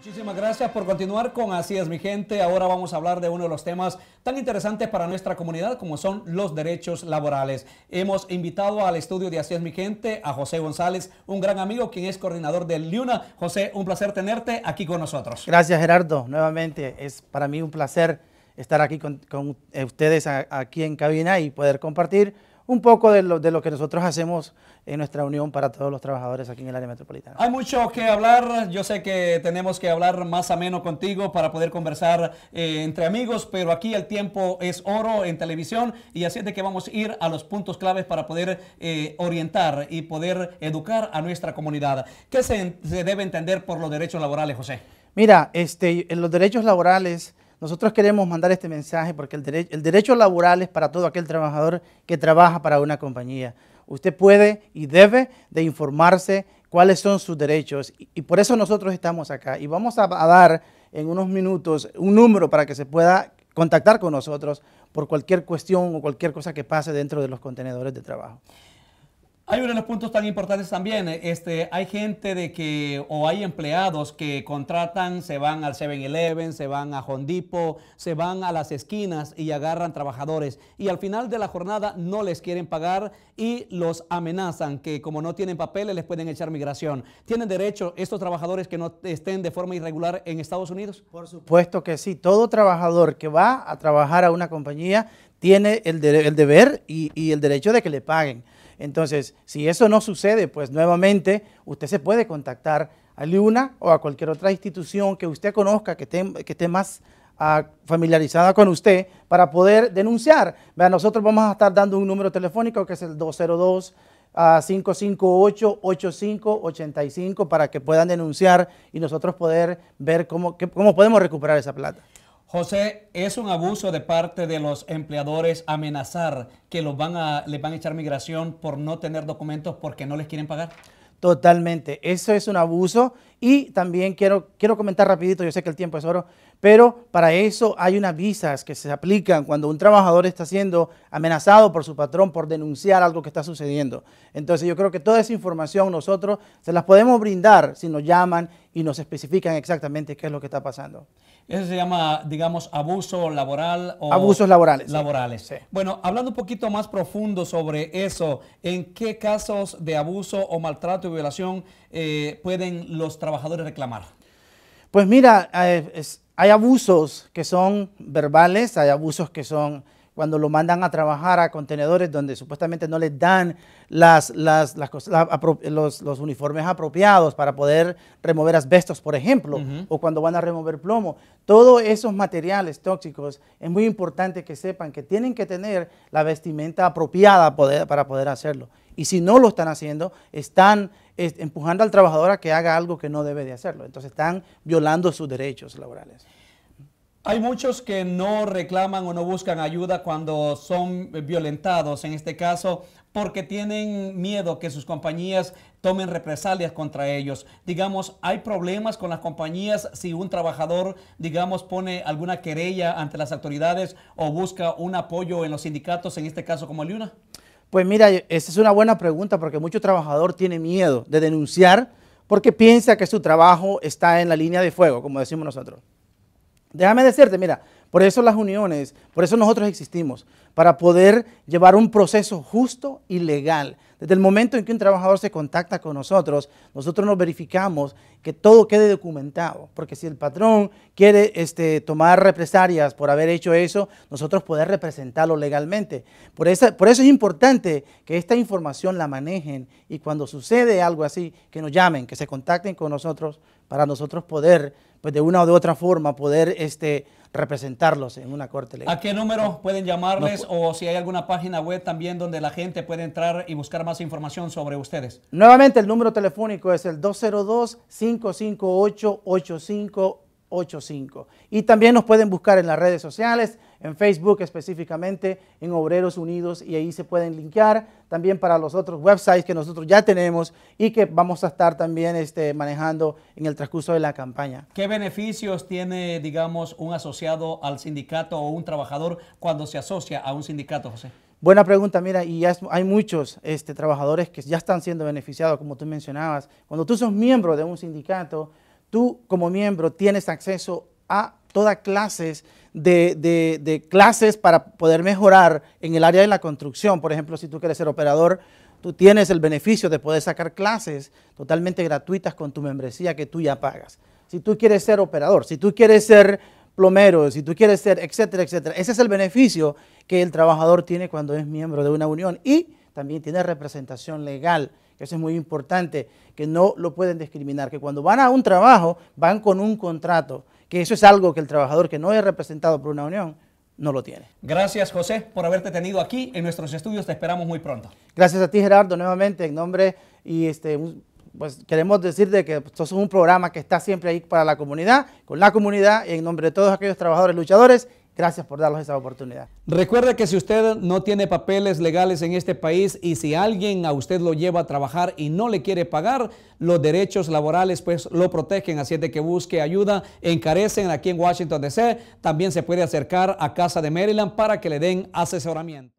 Muchísimas gracias por continuar con Así es mi gente. Ahora vamos a hablar de uno de los temas tan interesantes para nuestra comunidad como son los derechos laborales. Hemos invitado al estudio de Así es mi gente a José González, un gran amigo quien es coordinador del LIUNA. José, un placer tenerte aquí con nosotros. Gracias Gerardo, nuevamente es para mí un placer estar aquí con, con ustedes aquí en cabina y poder compartir un poco de lo, de lo, que nosotros hacemos en nuestra unión para todos los trabajadores aquí en el área metropolitana. Hay mucho que hablar, yo sé que tenemos que hablar más ameno contigo para poder conversar eh, entre amigos, pero aquí el tiempo es oro en televisión y así es de que vamos a ir a los puntos claves para poder eh, orientar y poder educar a nuestra comunidad. ¿Qué se, debe entender por los derechos laborales, José? Mira, este, los derechos laborales nosotros queremos mandar este mensaje porque el, derecho laboral es para todo aquel trabajador que trabaja para una compañía. Usted puede y debe de informarse cuáles son sus derechos y, por eso nosotros estamos acá y vamos a dar en unos minutos un número para que se pueda contactar con nosotros por cualquier cuestión o cualquier cosa que pase dentro de los contenedores de trabajo. Hay uno de los puntos tan importantes también, eh, este, hay gente de que, o hay empleados que contratan, se van al 7-Eleven, se van a Hondipo, se van a las esquinas y agarran trabajadores y al final de la jornada no les quieren pagar y los amenazan que como no tienen papeles les pueden echar migración. ¿Tienen derecho estos trabajadores que no estén de forma irregular en Estados Unidos? Por supuesto que sí, todo trabajador que va a trabajar a una compañía tiene el, deber y, el derecho de que le paguen. Entonces, si eso no sucede, pues nuevamente usted se puede contactar a Luna o a cualquier otra institución que usted conozca, que esté, que esté más ah, familiarizada con usted, para poder denunciar. Vea, nosotros vamos a estar dando un número telefónico que es el 202 558-8585 ah, para que puedan denunciar y nosotros poder ver cómo, cómo podemos recuperar esa plata. José, ¿es un abuso de parte de los empleadores amenazar que los van a, les van a echar migración por no tener documentos porque no les quieren pagar? Totalmente, eso es un abuso y también quiero, quiero comentar rapidito, yo sé que el tiempo es oro, pero para eso hay unas visas que se aplican cuando un trabajador está siendo amenazado por su patrón por denunciar algo que está sucediendo. Entonces yo creo que toda esa información nosotros se las podemos brindar si nos llaman y nos especifican exactamente qué es lo que está pasando. Eso se llama, digamos, abuso laboral o... Abusos laborales. Laborales. Bueno, hablando un poquito más profundo sobre eso, ¿en qué casos de abuso o maltrato y violación eh, pueden los trabajadores reclamar? Pues mira, eh, hay abusos que son verbales, hay abusos que son cuando lo mandan a trabajar a contenedores donde supuestamente no les dan las, los, uniformes apropiados para poder remover asbestos, por ejemplo, o cuando van a remover plomo. Todos esos materiales tóxicos es muy importante que sepan que tienen que tener la vestimenta apropiada para poder hacerlo. Y si no lo están haciendo, están empujando al trabajador a que haga algo que no debe de hacerlo. Entonces están violando sus derechos laborales. Hay muchos que no reclaman o no buscan ayuda cuando son violentados, en este caso, porque tienen miedo que sus compañías tomen represalias contra ellos. Digamos, hay problemas con las compañías si un trabajador, digamos, pone alguna querella ante las autoridades o busca un apoyo en los sindicatos, en este caso como Luna? Pues mira, esa es una buena pregunta porque mucho trabajador tiene miedo de denunciar porque piensa que su trabajo está en la línea de fuego, como decimos nosotros. Déjame decirte, mira, por eso las uniones, por eso nosotros existimos, para poder llevar un proceso justo y legal. Desde el momento en que un trabajador se contacta con nosotros, nosotros nos verificamos que todo quede documentado, porque si el patrón quiere este, tomar represalias por haber hecho eso, nosotros poder representarlo legalmente. Por, por eso es importante que esta información la manejen y cuando sucede algo así, que nos llamen, que se contacten con nosotros para nosotros poder, pues de una o de otra forma, poder este, representarlos en una corte legal. ¿A qué número pueden llamarles? o si hay alguna página web también donde la gente puede entrar y buscar más información sobre ustedes. Nuevamente, el número telefónico es el 202 558 cinco y también nos pueden buscar en las redes sociales, en Facebook específicamente, en Obreros Unidos, y ahí se pueden linkear también para los otros websites que nosotros ya tenemos y que vamos a estar también este, manejando en el transcurso de la campaña. ¿Qué beneficios tiene, digamos, un asociado al sindicato o un trabajador cuando se asocia a un sindicato, José? Buena pregunta, mira, y ya hay muchos este, trabajadores que ya están siendo beneficiados, como tú mencionabas. Cuando tú sos miembro de un sindicato, tú como miembro tienes acceso a todas clases de, de, clases para poder mejorar en el área de la construcción. Por ejemplo, si tú quieres ser operador, tú tienes el beneficio de poder sacar clases totalmente gratuitas con tu membresía que tú ya pagas. Si tú quieres ser operador, si tú quieres ser plomero, si tú quieres ser, etcétera, etcétera. Ese es el beneficio que el trabajador tiene cuando es miembro de una unión y también tiene representación legal eso es muy importante, que no lo pueden discriminar, que cuando van a un trabajo van con un contrato, que eso es algo que el trabajador que no es representado por una unión no lo tiene. Gracias José por haberte tenido aquí en nuestros estudios, te esperamos muy pronto. Gracias a ti Gerardo nuevamente en nombre y este pues queremos decirte que esto es un programa que está siempre ahí para la comunidad, con la comunidad y en nombre de todos aquellos trabajadores luchadores Gracias por darnos esa oportunidad. Recuerde que si usted no tiene papeles legales en este país y si alguien a usted lo lleva a trabajar y no le quiere pagar, los derechos laborales pues lo protegen, así es de que busque ayuda, encarecen aquí en Washington DC, también se puede acercar a Casa de Maryland para que le den asesoramiento.